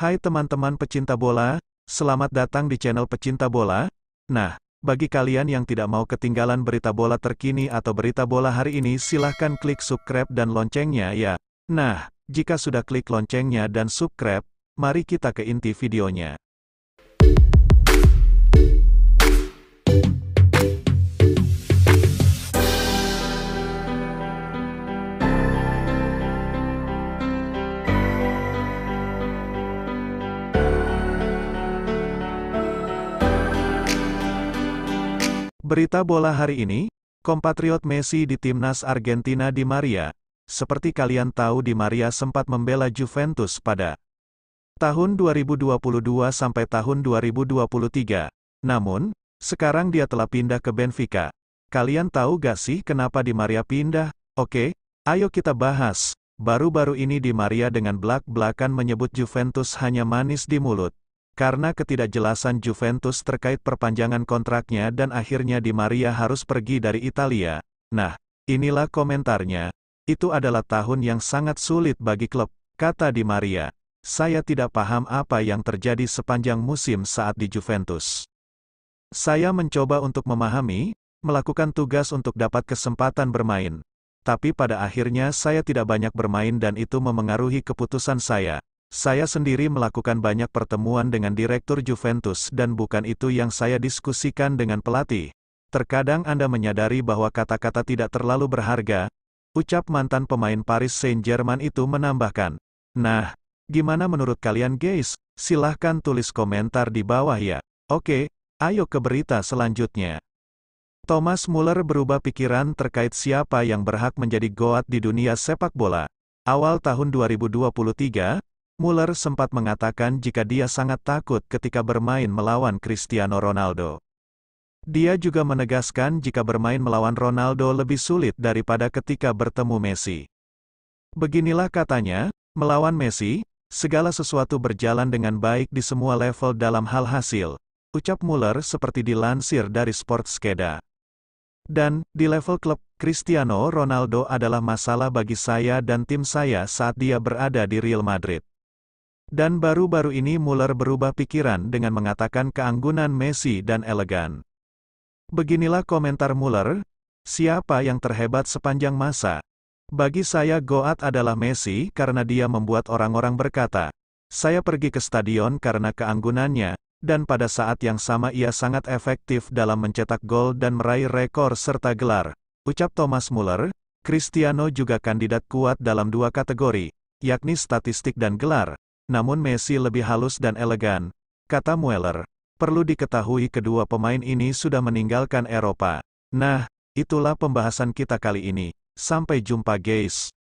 Hai teman-teman pecinta bola, selamat datang di channel pecinta bola. Nah, bagi kalian yang tidak mau ketinggalan berita bola terkini atau berita bola hari ini silahkan klik subscribe dan loncengnya ya. Nah, jika sudah klik loncengnya dan subscribe, mari kita ke inti videonya. Berita bola hari ini, Kompatriot Messi di timnas Argentina Di Maria. Seperti kalian tahu Di Maria sempat membela Juventus pada tahun 2022 sampai tahun 2023. Namun, sekarang dia telah pindah ke Benfica. Kalian tahu gak sih kenapa Di Maria pindah? Oke, ayo kita bahas. Baru-baru ini Di Maria dengan belak-belakan menyebut Juventus hanya manis di mulut. Karena ketidakjelasan Juventus terkait perpanjangan kontraknya dan akhirnya Di Maria harus pergi dari Italia. Nah, inilah komentarnya. Itu adalah tahun yang sangat sulit bagi klub, kata Di Maria. Saya tidak paham apa yang terjadi sepanjang musim saat di Juventus. Saya mencoba untuk memahami, melakukan tugas untuk dapat kesempatan bermain. Tapi pada akhirnya saya tidak banyak bermain dan itu memengaruhi keputusan saya. Saya sendiri melakukan banyak pertemuan dengan direktur Juventus dan bukan itu yang saya diskusikan dengan pelatih. Terkadang Anda menyadari bahwa kata-kata tidak terlalu berharga, ucap mantan pemain Paris Saint-Germain itu menambahkan. Nah, gimana menurut kalian guys? Silahkan tulis komentar di bawah ya. Oke, ayo ke berita selanjutnya. Thomas Muller berubah pikiran terkait siapa yang berhak menjadi goat di dunia sepak bola. Awal tahun 2023, Muller sempat mengatakan jika dia sangat takut ketika bermain melawan Cristiano Ronaldo. Dia juga menegaskan jika bermain melawan Ronaldo lebih sulit daripada ketika bertemu Messi. Beginilah katanya, melawan Messi, segala sesuatu berjalan dengan baik di semua level dalam hal hasil, ucap Muller seperti dilansir dari Sportskeda. Dan, di level klub, Cristiano Ronaldo adalah masalah bagi saya dan tim saya saat dia berada di Real Madrid. Dan baru-baru ini Muller berubah pikiran dengan mengatakan keanggunan Messi dan elegan. Beginilah komentar Muller, siapa yang terhebat sepanjang masa? Bagi saya Goat adalah Messi karena dia membuat orang-orang berkata, saya pergi ke stadion karena keanggunannya, dan pada saat yang sama ia sangat efektif dalam mencetak gol dan meraih rekor serta gelar, ucap Thomas Muller, Cristiano juga kandidat kuat dalam dua kategori, yakni statistik dan gelar, namun Messi lebih halus dan elegan, kata Mueller. Perlu diketahui kedua pemain ini sudah meninggalkan Eropa. Nah, itulah pembahasan kita kali ini. Sampai jumpa guys.